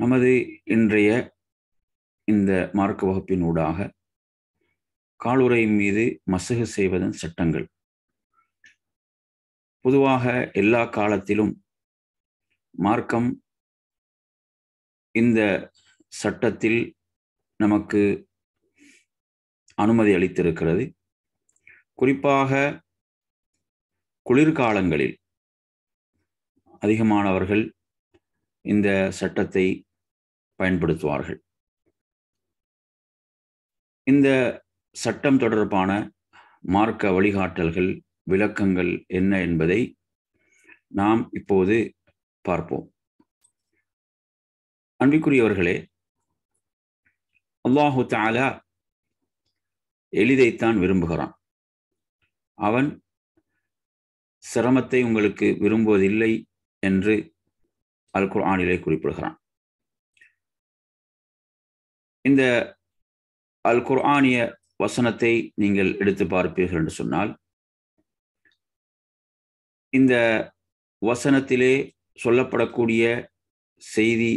நமது இன்றைய இந்த மார்க்க வகுப்பின் ஊடாக காலுரை மீது மசகு செய்வதன் சட்டங்கள் பொதுவாக எல்லா காலத்திலும் மார்க்கம் இந்த சட்டத்தில் நமக்கு அனுமதி அளித்திருக்கிறது குறிப்பாக குளிர்காலங்களில் அதிகமானவர்கள் இந்த சட்டத்தை பயன்படுத்துவார்கள் இந்த சட்டம் தொடர்பான மார்க்க வழிகாட்டல்கள் விளக்கங்கள் என்ன என்பதை நாம் இப்போது பார்ப்போம் அன்பிற்குரியவர்களே அல்லாஹு தாலா எளிதைத்தான் விரும்புகிறான் அவன் சிரமத்தை உங்களுக்கு விரும்புவதில்லை என்று அல் குர்ஆனிலே குறிப்பிடுகிறான் இந்த அல் குர்ஆனிய வசனத்தை நீங்கள் எடுத்து பார்ப்பீர்கள் என்று சொன்னால் இந்த வசனத்திலே சொல்லப்படக்கூடிய செய்தி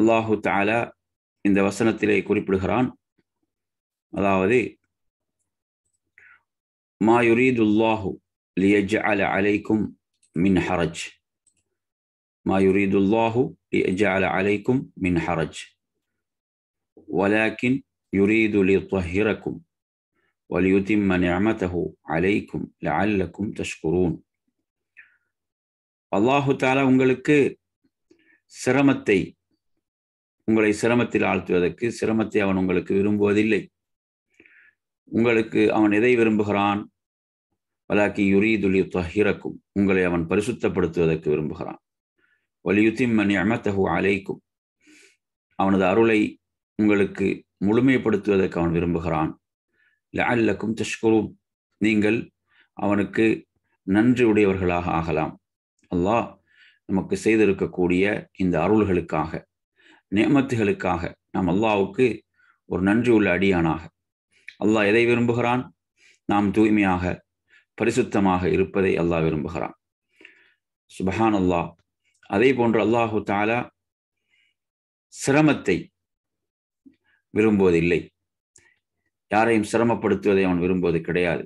அல்லாஹு தாலா இந்த வசனத்திலே குறிப்பிடுகிறான் அதாவது மா லியஜ் அல அலைக்கும் மின் ஹரஜ் ما يريد الله ليجعل عليكم من حرج ولكن يريد ليطهركم وليتم نعمته عليكم لعلكم تشكرون அல்லாஹு தாலா உங்களுக்கு சிரமத்தை உங்களை சிரமத்தில் ஆழ்த்துவதற்கு சிரமத்தை அவன் உங்களுக்கு விரும்புவதில்லை உங்களுக்கு அவன் எதை விரும்புகிறான் வலாக்கி யுரீதுலி தொஹிரக்கும் உங்களை அவன் பரிசுத்தப்படுத்துவதற்கு விரும்புகிறான் வலியுத்திம்ம நியமத்தகு அலைக்கும் அவனது அருளை உங்களுக்கு முழுமைப்படுத்துவதற்கு அவன் விரும்புகிறான் லஅல்லக்கும் தஷ்குரும் நீங்கள் அவனுக்கு நன்றி உடையவர்களாக ஆகலாம் அல்லாஹ் நமக்கு செய்திருக்கக்கூடிய இந்த அருள்களுக்காக நியமத்துகளுக்காக நாம் அல்லாவுக்கு ஒரு நன்றி உள்ள அடியானாக அல்லாஹ் எதை விரும்புகிறான் நாம் தூய்மையாக பரிசுத்தமாக இருப்பதை அல்லாஹ் விரும்புகிறான் சுபஹான் அல்லாஹ் அதே போன்று அல்லாஹு தாலா சிரமத்தை விரும்புவதில்லை யாரையும் சிரமப்படுத்துவதை அவன் விரும்புவது கிடையாது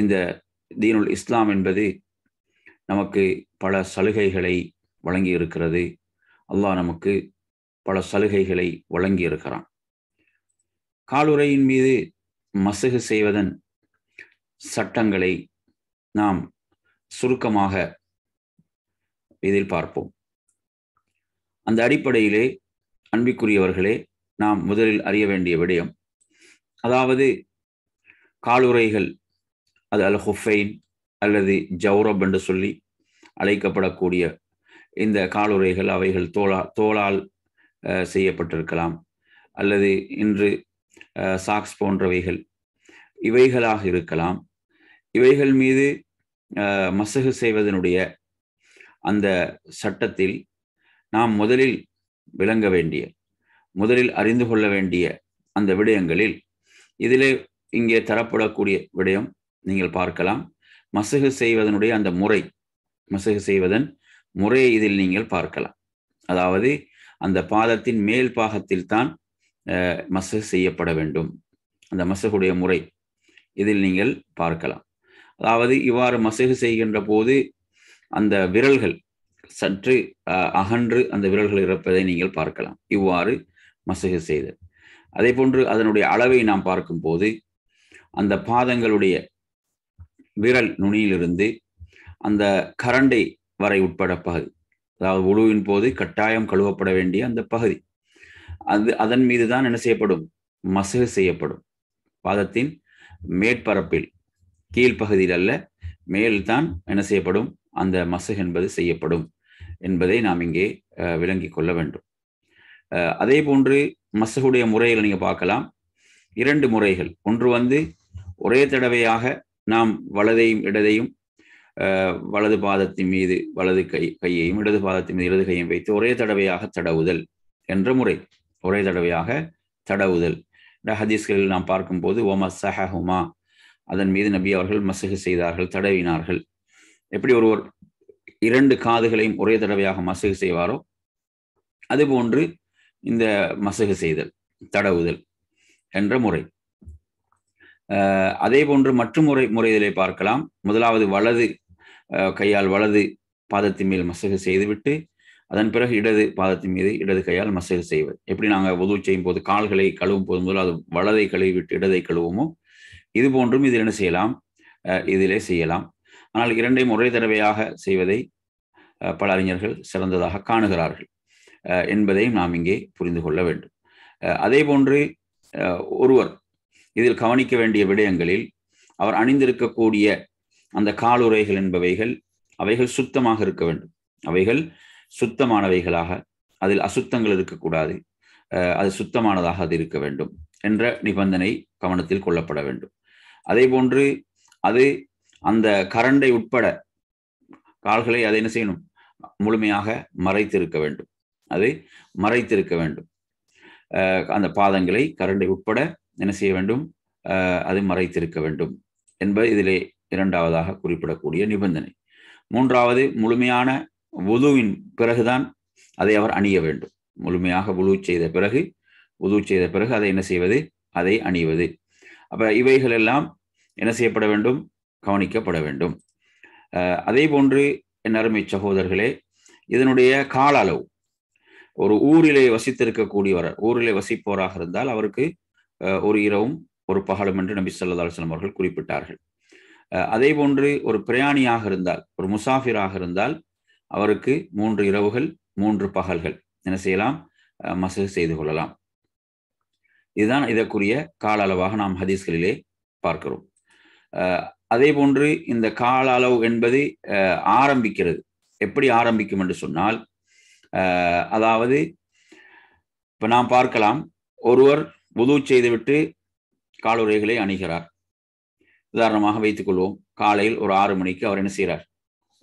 இந்த தீனுல் இஸ்லாம் என்பது நமக்கு பல சலுகைகளை வழங்கி இருக்கிறது அல்லாஹ் நமக்கு பல சலுகைகளை வழங்கி இருக்கிறான் காலுரையின் மீது மசகு செய்வதன் சட்டங்களை நாம் சுருக்கமாக இதில் பார்ப்போம் அந்த அடிப்படையிலே அன்பிற்குரியவர்களே நாம் முதலில் அறிய வேண்டிய விடயம் அதாவது காலுரைகள் அது அல் ஹுஃபைன் அல்லது ஜௌரப் என்று சொல்லி அழைக்கப்படக்கூடிய இந்த காலுரைகள் அவைகள் தோலா தோளால் செய்யப்பட்டிருக்கலாம் அல்லது இன்று சாக்ஸ் போன்றவைகள் இவைகளாக இருக்கலாம் இவைகள் மீது மசகு செய்வதனுடைய அந்த சட்டத்தில் நாம் முதலில் விளங்க வேண்டிய முதலில் அறிந்து கொள்ள வேண்டிய அந்த விடயங்களில் இதிலே இங்கே தரப்படக்கூடிய விடயம் நீங்கள் பார்க்கலாம் மசகு செய்வதனுடைய அந்த முறை மசகு செய்வதன் முறையை இதில் நீங்கள் பார்க்கலாம் அதாவது அந்த பாதத்தின் மேல் பாகத்தில் தான் மசகு செய்யப்பட வேண்டும் அந்த மசகுடைய முறை இதில் நீங்கள் பார்க்கலாம் அதாவது இவ்வாறு மசகு செய்கின்ற போது அந்த விரல்கள் சற்று அகன்று அந்த விரல்கள் இருப்பதை நீங்கள் பார்க்கலாம் இவ்வாறு மசகு செய்தல் அதே போன்று அதனுடைய அளவை நாம் பார்க்கும்போது அந்த பாதங்களுடைய விரல் நுனியிலிருந்து அந்த கரண்டை வரை உட்பட பகுதி அதாவது உழுவின் போது கட்டாயம் கழுவப்பட வேண்டிய அந்த பகுதி அது அதன் மீது தான் என்ன செய்யப்படும் மசகு செய்யப்படும் பாதத்தின் மேற்பரப்பில் கீழ்ப்பகுதியில் அல்ல மேல்தான் என்ன செய்யப்படும் அந்த மசுக் என்பது செய்யப்படும் என்பதை நாம் இங்கே விளங்கி கொள்ள வேண்டும் அதே போன்று மசகுடைய முறையில் நீங்கள் பார்க்கலாம் இரண்டு முறைகள் ஒன்று வந்து ஒரே தடவையாக நாம் வலதையும் இடதையும் வலது பாதத்தின் மீது வலது கை கையையும் இடது பாதத்தின் மீது இடது கையையும் வைத்து ஒரே தடவையாக தடவுதல் என்ற முறை ஒரே தடவையாக தடவுதல் ஹதீஸ்களில் நாம் பார்க்கும்போது ஓம ஹுமா அதன் மீது நபி அவர்கள் மசகு செய்தார்கள் தடவினார்கள் எப்படி ஒருவர் இரண்டு காதுகளையும் ஒரே தடவையாக மசகு செய்வாரோ அதுபோன்று இந்த மசகு செய்தல் தடவுதல் என்ற முறை அதே போன்று மற்றும் முறை முறையிலே பார்க்கலாம் முதலாவது வலது கையால் வலது பாதத்தின் மேல் மசகு செய்துவிட்டு அதன் பிறகு இடது பாதத்தின் மீது இடது கையால் மசகு செய்வது எப்படி நாங்கள் உதவு செய்யும் போது கால்களை கழுவும் போது முதல் அது வலதை கழுவிட்டு இடதை கழுவுமோ இது போன்றும் இதில் என்ன செய்யலாம் இதிலே செய்யலாம் ஆனால் இரண்டையும் ஒரே தடவையாக செய்வதை பல அறிஞர்கள் சிறந்ததாக காணுகிறார்கள் என்பதையும் நாம் இங்கே புரிந்து கொள்ள வேண்டும் அதே போன்று ஒருவர் இதில் கவனிக்க வேண்டிய விடயங்களில் அவர் அணிந்திருக்கக்கூடிய அந்த காலுரைகள் என்பவைகள் அவைகள் சுத்தமாக இருக்க வேண்டும் அவைகள் சுத்தமானவைகளாக அதில் அசுத்தங்கள் இருக்கக்கூடாது அது சுத்தமானதாக அது இருக்க வேண்டும் என்ற நிபந்தனை கவனத்தில் கொள்ளப்பட வேண்டும் அதே போன்று அது அந்த கரண்டை உட்பட கால்களை அதை என்ன செய்யணும் முழுமையாக மறைத்திருக்க வேண்டும் அதை மறைத்திருக்க வேண்டும் அந்த பாதங்களை கரண்டை உட்பட என்ன செய்ய வேண்டும் அது மறைத்திருக்க வேண்டும் என்பது இதிலே இரண்டாவதாக குறிப்பிடக்கூடிய நிபந்தனை மூன்றாவது முழுமையான உதுவின் பிறகுதான் அதை அவர் அணிய வேண்டும் முழுமையாக உது செய்த பிறகு உது செய்த பிறகு அதை என்ன செய்வது அதை அணிவது அப்ப இவைகள் எல்லாம் என்ன செய்யப்பட வேண்டும் கவனிக்கப்பட வேண்டும் அதே போன்று என் அருமை சகோதரர்களே இதனுடைய கால அளவு ஒரு ஊரிலே வசித்திருக்கக்கூடியவர் ஊரிலே வசிப்போராக இருந்தால் அவருக்கு ஒரு இரவும் ஒரு பகலும் என்று நபி சொல்லா அலுவலம் அவர்கள் குறிப்பிட்டார்கள் அதே போன்று ஒரு பிரயாணியாக இருந்தால் ஒரு முசாஃபிராக இருந்தால் அவருக்கு மூன்று இரவுகள் மூன்று பகல்கள் என்ன செய்யலாம் மசகு செய்து கொள்ளலாம் இதுதான் இதற்குரிய கால அளவாக நாம் ஹதீஸ்களிலே பார்க்கிறோம் அதே போன்று இந்த கால அளவு என்பது ஆரம்பிக்கிறது எப்படி ஆரம்பிக்கும் என்று சொன்னால் அதாவது இப்போ நாம் பார்க்கலாம் ஒருவர் புது செய்துவிட்டு காலுரைகளை அணுகிறார் உதாரணமாக வைத்துக்கொள்வோம் காலையில் ஒரு ஆறு மணிக்கு அவர் என்ன செய்கிறார்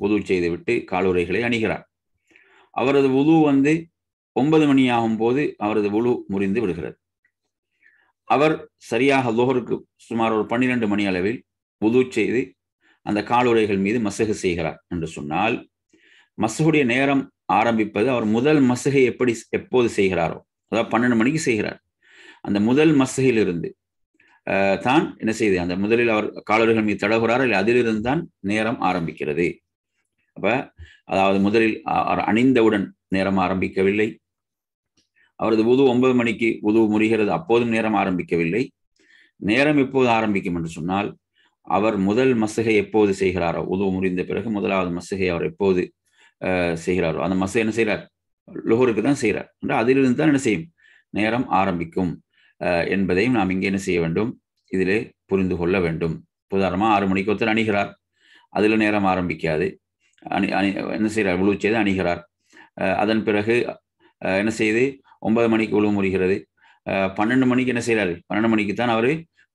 உதவு செய்துவிட்டு காலுரைகளை அணுகிறார் அவரது உது வந்து ஒன்பது மணி ஆகும் போது அவரது உழு முறிந்து விடுகிறது அவர் சரியாக லோகருக்கு சுமார் ஒரு பன்னிரெண்டு மணி அளவில் உது செய்து அந்த காலுடைகள் மீது மசகு செய்கிறார் என்று சொன்னால் மசகுடைய நேரம் ஆரம்பிப்பது அவர் முதல் மசகை எப்படி எப்போது செய்கிறாரோ அதாவது பன்னெண்டு மணிக்கு செய்கிறார் அந்த முதல் மசகிலிருந்து தான் என்ன செய்து அந்த முதலில் அவர் காலுறைகள் மீது தடகுறாரோ இல்லை அதிலிருந்து தான் நேரம் ஆரம்பிக்கிறது அப்ப அதாவது முதலில் அவர் அணிந்தவுடன் நேரம் ஆரம்பிக்கவில்லை அவரது உது ஒன்பது மணிக்கு உது முறிகிறது அப்போதும் நேரம் ஆரம்பிக்கவில்லை நேரம் எப்போது ஆரம்பிக்கும் என்று சொன்னால் அவர் முதல் மசகை எப்போது செய்கிறாரோ உதவு முடிந்த பிறகு முதலாவது மசகை அவர் எப்போது செய்கிறாரோ அந்த மசகை என்ன செய்கிறார் லோகருக்கு தான் செய்கிறார் என்று அதிலிருந்து தான் என்ன செய்யும் நேரம் ஆரம்பிக்கும் என்பதையும் நாம் இங்கே என்ன செய்ய வேண்டும் இதிலே புரிந்து கொள்ள வேண்டும் உதாரணமாக ஆறு மணிக்கு ஒருத்தர் அணிகிறார் அதில் நேரம் ஆரம்பிக்காது அணி அணி என்ன செய்கிறார் உழுவு செய்து அணிகிறார் அதன் பிறகு என்ன செய்து ஒன்பது மணிக்கு உழுவு முடிகிறது பன்னெண்டு மணிக்கு என்ன செய்கிறார் பன்னெண்டு மணிக்கு தான் அவர்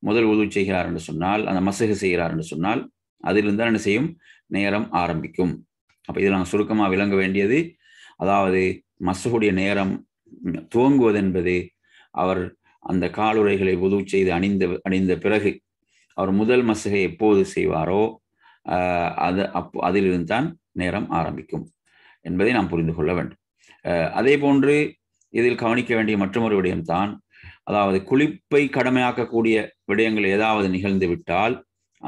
முதல் உதவு செய்கிறார் என்று சொன்னால் அந்த மசகு செய்கிறார் என்று சொன்னால் அதிலிருந்து என்ன செய்யும் நேரம் ஆரம்பிக்கும் அப்போ இதில் நாங்கள் சுருக்கமாக விளங்க வேண்டியது அதாவது மசகுடைய நேரம் துவங்குவது என்பது அவர் அந்த காலுரைகளை உதவு செய்து அணிந்த அணிந்த பிறகு அவர் முதல் மசகை எப்போது செய்வாரோ அது அப்போ அதிலிருந்து தான் நேரம் ஆரம்பிக்கும் என்பதை நாம் புரிந்து கொள்ள வேண்டும் அதே போன்று இதில் கவனிக்க வேண்டிய மற்றொரு விடயம்தான் அதாவது குளிப்பை கடமையாக்கக்கூடிய விடயங்கள் ஏதாவது நிகழ்ந்து விட்டால்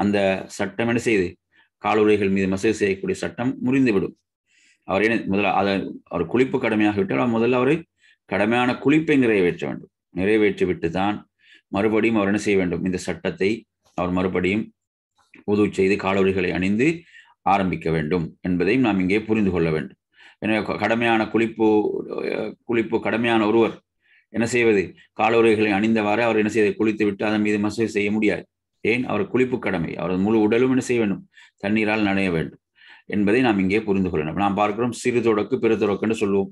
அந்த சட்டம் என்ன செய்து காலுரைகள் மீது மசேஜ் செய்யக்கூடிய சட்டம் முறிந்துவிடும் அவர் என்ன முதல்ல அதை அவர் குளிப்பு கடமையாக விட்டால் முதல்ல அவர் கடமையான குளிப்பை நிறைவேற்ற வேண்டும் நிறைவேற்றிவிட்டு தான் மறுபடியும் அவர் என்ன செய்ய வேண்டும் இந்த சட்டத்தை அவர் மறுபடியும் உது செய்து காலுரைகளை அணிந்து ஆரம்பிக்க வேண்டும் என்பதையும் நாம் இங்கே புரிந்து கொள்ள வேண்டும் எனவே கடமையான குளிப்பு குளிப்பு கடமையான ஒருவர் என்ன செய்வது காலோரைகளை அணிந்தவாறு அவர் என்ன செய்வதை குளித்து விட்டு அதன் மீது மசூஜ் செய்ய முடியாது ஏன் அவர் குளிப்பு கடமை அவரது முழு உடலும் என்ன செய்ய வேண்டும் தண்ணீரால் நனைய வேண்டும் என்பதை நாம் இங்கே புரிந்து கொள்ளணும் நாம் பார்க்கிறோம் சிறு தொடக்கு பிற தொடக்குன்னு சொல்லுவோம்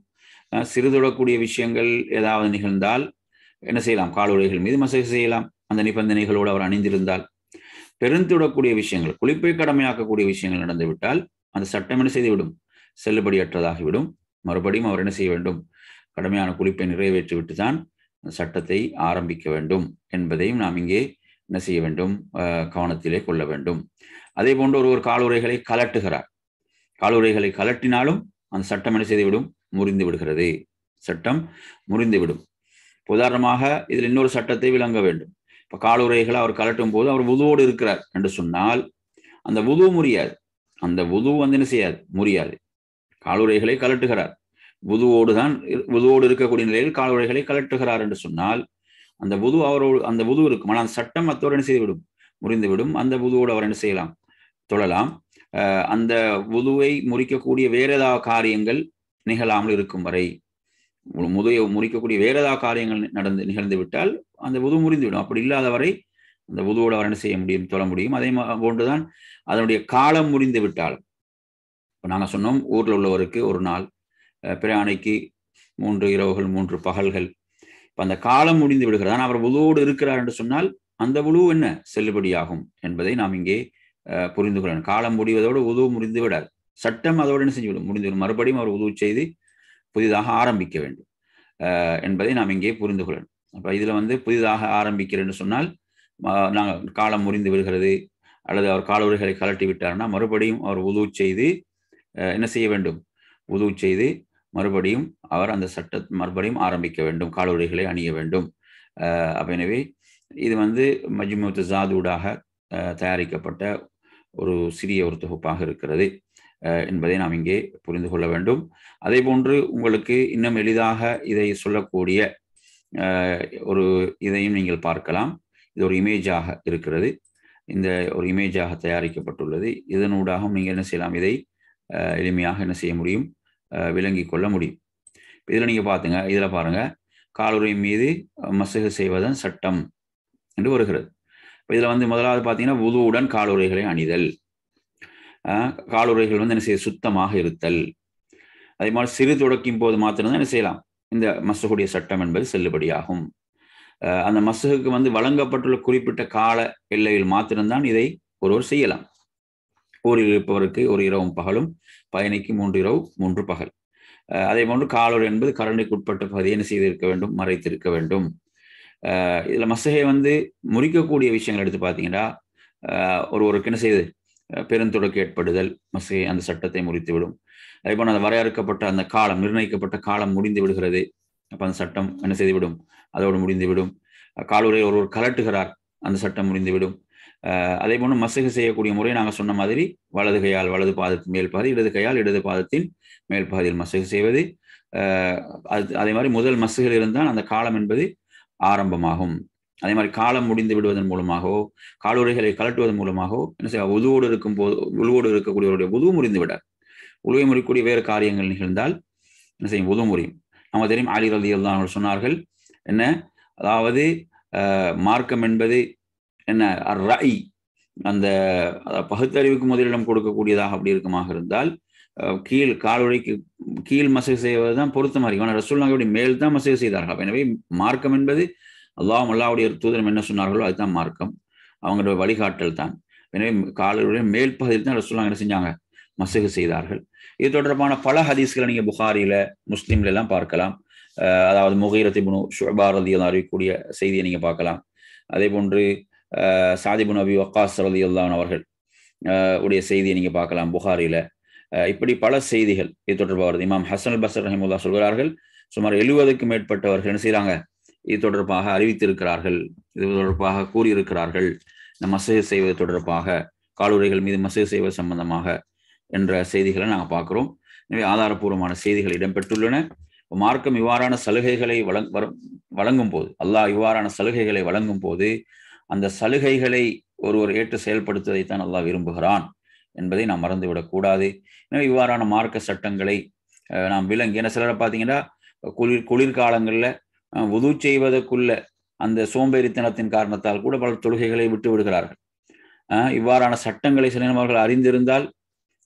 சிறு தொடக்கூடிய விஷயங்கள் ஏதாவது நிகழ்ந்தால் என்ன செய்யலாம் காலுடைகள் மீது மசூஜ் செய்யலாம் அந்த நிபந்தனைகளோடு அவர் அணிந்திருந்தால் பெருந்துடக்கூடிய விஷயங்கள் குளிப்பை கடமையாக்கக்கூடிய விஷயங்கள் நடந்துவிட்டால் அந்த சட்டம் என்ன செய்துவிடும் செல்லுபடியற்றதாகிவிடும் மறுபடியும் அவர் என்ன செய்ய வேண்டும் கடுமையான குளிப்பை நிறைவேற்றிவிட்டு தான் சட்டத்தை ஆரம்பிக்க வேண்டும் என்பதையும் நாம் இங்கே என்ன செய்ய வேண்டும் கவனத்திலே கொள்ள வேண்டும் அதே போன்று ஒருவர் காலுரைகளை கலட்டுகிறார் காலுரைகளை கலட்டினாலும் அந்த சட்டம் என்ன செய்துவிடும் முறிந்து விடுகிறது சட்டம் முறிந்துவிடும் உதாரணமாக இதில் இன்னொரு சட்டத்தை விளங்க வேண்டும் இப்போ காலுரைகளை அவர் கலட்டும் போது அவர் உதுவோடு இருக்கிறார் என்று சொன்னால் அந்த உது முறியாது அந்த உது வந்து என்ன செய்யாது முறியாது காலுரைகளை கலட்டுகிறார் புதுவோடுதான் புதுவோடு இருக்கக்கூடிய நிலையில் உடைகளை கலட்டுகிறார் என்று சொன்னால் அந்த புது அவரோடு அந்த புது இருக்கும் ஆனால் சட்டம் அத்தோடு என்ன செய்துவிடும் முறிந்துவிடும் அந்த புதுவோடு அவர் என்ன செய்யலாம் தொழலாம் அந்த புதுவை முறிக்கக்கூடிய வேற ஏதாவது காரியங்கள் நிகழாமல் இருக்கும் வரை முதுவை முறிக்கக்கூடிய வேற ஏதாவது காரியங்கள் நடந்து நிகழ்ந்து விட்டால் அந்த புது முறிந்துவிடும் அப்படி இல்லாத வரை அந்த புதுவோடு அவர் என்ன செய்ய முடியும் தொழ முடியும் அதே போன்றுதான் அதனுடைய காலம் முறிந்து விட்டால் இப்போ நாங்கள் சொன்னோம் ஊரில் உள்ளவருக்கு ஒரு நாள் பிரயாணிக்கு மூன்று இரவுகள் மூன்று பகல்கள் இப்போ அந்த காலம் முடிந்து விடுகிறது ஆனால் அவர் உழுவோடு இருக்கிறார் என்று சொன்னால் அந்த உழு என்ன செல்லுபடியாகும் என்பதை நாம் இங்கே புரிந்து கொள்ளணும் காலம் முடிவதோடு உதவு முடிந்து விடாது சட்டம் அதோடு என்ன செஞ்சுவிடும் முடிந்துவிடும் மறுபடியும் அவர் உதவு செய்து புதிதாக ஆரம்பிக்க வேண்டும் என்பதை நாம் இங்கே புரிந்து கொள்ளணும் அப்போ இதில் வந்து புதிதாக ஆரம்பிக்கிறேன்னு சொன்னால் நாங்கள் காலம் முடிந்து விடுகிறது அல்லது அவர் உரைகளை கலட்டி விட்டார்னா மறுபடியும் அவர் உதவு செய்து என்ன செய்ய வேண்டும் உதவு செய்து மறுபடியும் அவர் அந்த சட்ட மறுபடியும் ஆரம்பிக்க வேண்டும் காலுடைகளை அணிய வேண்டும் அப்ப எனவே இது வந்து மஜ்முத் ஜாதுடாக தயாரிக்கப்பட்ட ஒரு சிறிய ஒரு தொகுப்பாக இருக்கிறது என்பதை நாம் இங்கே புரிந்து கொள்ள வேண்டும் அதே போன்று உங்களுக்கு இன்னும் எளிதாக இதை சொல்லக்கூடிய ஒரு இதையும் நீங்கள் பார்க்கலாம் இது ஒரு இமேஜாக இருக்கிறது இந்த ஒரு இமேஜாக தயாரிக்கப்பட்டுள்ளது இதனூடாகவும் நீங்கள் என்ன செய்யலாம் இதை எளிமையாக என்ன செய்ய முடியும் விளங்கி கொள்ள முடியும் இதில் நீங்கள் பார்த்துங்க இதில் பாருங்கள் காலுரை மீது மசகு செய்வதன் சட்டம் என்று வருகிறது இப்போ இதில் வந்து முதலாவது பார்த்தீங்கன்னா உதுவுடன் காலுரைகளை அணிதல் காலுரைகள் வந்து என்ன செய்ய சுத்தமாக இருத்தல் அதே மாதிரி சிறு தொடக்கும் போது மாத்திரம்தான் என்ன செய்யலாம் இந்த மசகுடைய சட்டம் என்பது செல்லுபடியாகும் அந்த மசகுக்கு வந்து வழங்கப்பட்டுள்ள குறிப்பிட்ட கால எல்லையில் மாத்திரம்தான் இதை ஒருவர் செய்யலாம் ஊரில் இருப்பவருக்கு ஒரு இரவும் பகலும் பயணிக்கு மூன்று இரவு மூன்று பகல் அதே போன்று காலூர் என்பது கரணைக்குட்பட்ட பகுதியை என்ன செய்திருக்க வேண்டும் மறைத்திருக்க வேண்டும் இதில் மசகை வந்து முறிக்கக்கூடிய விஷயங்கள் எடுத்து பார்த்தீங்கன்னா ஒரு ஒரு என்ன செய்து பெருந்தொடக்கு ஏற்படுதல் மசகை அந்த சட்டத்தை முறித்துவிடும் அதே போன அந்த வரையறுக்கப்பட்ட அந்த காலம் நிர்ணயிக்கப்பட்ட காலம் முடிந்து விடுகிறது அப்போ அந்த சட்டம் என்ன செய்துவிடும் அதோடு முடிந்துவிடும் காலூரை ஒரு ஒரு கலட்டுகிறார் அந்த சட்டம் முடிந்துவிடும் அதே போன்று மசகு செய்யக்கூடிய முறை நாங்கள் சொன்ன மாதிரி வலது கையால் வலது பாதத்தின் மேல் பாதி இடது கையால் இடது பாதத்தின் மேல் பாதியில் மசகு செய்வது அது அதே மாதிரி முதல் மசகில் இருந்தால் அந்த காலம் என்பது ஆரம்பமாகும் அதே மாதிரி காலம் முடிந்து விடுவதன் மூலமாகவோ காலுரைகளை கலட்டுவதன் மூலமாகவோ என்ன செய்ய உதுவோடு இருக்கும் போது உழுவோடு இருக்கக்கூடியவருடைய உதுவு முடிந்து விட உழுவை முறிக்கூடிய வேறு காரியங்கள் நிகழ்ந்தால் என்ன செய்யும் உதவு முறியும் நம்ம தெரியும் அலி தான் அவர்கள் சொன்னார்கள் என்ன அதாவது மார்க்கம் என்பது என்ன ரை அந்த பகுத்தறிவுக்கு முதலிடம் கொடுக்கக்கூடியதாக அப்படி இருக்குமாக இருந்தால் கீழ் கால்வழிக்கு கீழ் மசகு தான் பொருத்தமாக இருக்கும் ஆனால் ரசூல்லாவுடைய மேல் தான் மசகு செய்தார்கள் எனவே மார்க்கம் என்பது அல்லாஹ் அல்லாவுடைய தூதரம் என்ன சொன்னார்களோ அதுதான் மார்க்கம் அவங்களுடைய வழிகாட்டல் தான் எனவே காலருடைய மேல் பகுதியில் தான் ரசூல் என்ன செஞ்சாங்க மசகு செய்தார்கள் இது தொடர்பான பல ஹதீஸ்களை நீங்கள் புகாரியில் முஸ்லீம்ல எல்லாம் பார்க்கலாம் அதாவது முகீரத்தை முனு ஷுபாரதி அறிவிக்கக்கூடிய செய்தியை நீங்கள் பார்க்கலாம் அதே போன்று சாதிபுன் அபி வக்காஸ் அல்லான் அவர்கள் உடைய செய்தியை நீங்கள் பார்க்கலாம் புகாரியில் இப்படி பல செய்திகள் இது தொடர்பாக வருது இமாம் ஹசன் அல் பசர் ரஹிமுல்லா சொல்கிறார்கள் சுமார் எழுபதுக்கும் மேற்பட்டவர்கள் என்ன செய்கிறாங்க இது தொடர்பாக அறிவித்திருக்கிறார்கள் இது தொடர்பாக கூறியிருக்கிறார்கள் இந்த மசகு செய்வது தொடர்பாக காலுரைகள் மீது மசகு செய்வது சம்பந்தமாக என்ற செய்திகளை நாங்கள் பார்க்குறோம் எனவே ஆதாரபூர்வமான செய்திகள் இடம்பெற்றுள்ளன மார்க்கம் இவ்வாறான சலுகைகளை வழங் வரும் வழங்கும் போது அல்லாஹ் இவ்வாறான சலுகைகளை வழங்கும் போது அந்த சலுகைகளை ஒருவர் ஏற்று செயல்படுத்துவதைத்தான் நல்லா விரும்புகிறான் என்பதை நாம் மறந்துவிடக்கூடாது எனவே இவ்வாறான மார்க்க சட்டங்களை நாம் விலங்கு என சிலரை பார்த்தீங்கன்னா குளிர் குளிர்காலங்களில் உது செய்வதற்குள்ள அந்த சோம்பேறித்தனத்தின் காரணத்தால் கூட பல தொழுகைகளை விட்டு விடுகிறார்கள் இவ்வாறான சட்டங்களை சில அறிந்திருந்தால்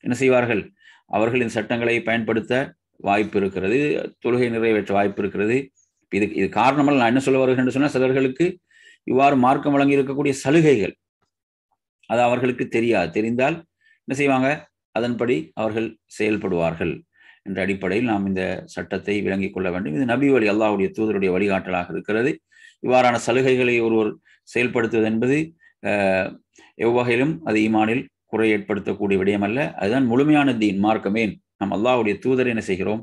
என்ன செய்வார்கள் அவர்களின் சட்டங்களை பயன்படுத்த வாய்ப்பு இருக்கிறது தொழுகை நிறைவேற்ற வாய்ப்பு இருக்கிறது இது இது காரணமல்ல நான் என்ன சொல்ல வருகிறேன் சொன்னால் சிலர்களுக்கு இவ்வாறு மார்க்கம் வழங்கி இருக்கக்கூடிய சலுகைகள் அது அவர்களுக்கு தெரியாது தெரிந்தால் என்ன செய்வாங்க அதன்படி அவர்கள் செயல்படுவார்கள் என்ற அடிப்படையில் நாம் இந்த சட்டத்தை விளங்கிக் கொள்ள வேண்டும் இது நபி வழி அல்லாவுடைய தூதருடைய வழிகாட்டலாக இருக்கிறது இவ்வாறான சலுகைகளை ஒருவர் செயல்படுத்துவது என்பது எவ்வகையிலும் அது ஈமானில் குறை ஏற்படுத்தக்கூடிய விடயமல்ல அதுதான் முழுமையான தீன் மார்க்கமேன் நாம் அல்லாவுடைய தூதர் என்ன செய்கிறோம்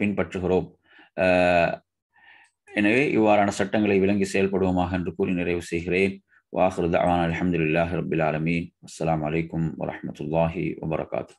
பின்பற்றுகிறோம் எனவே இவ்வாறான சட்டங்களை விளங்கி செயல்படுவோமாக என்று கூறி நிறைவு செய்கிறேன் வாஹர் தவான் அலமதுல்லாஹ் ரபில் ஆலமீன் அஸ்லாம் வலைக்கம் வரமத்துல்லாஹி வபரகாத்து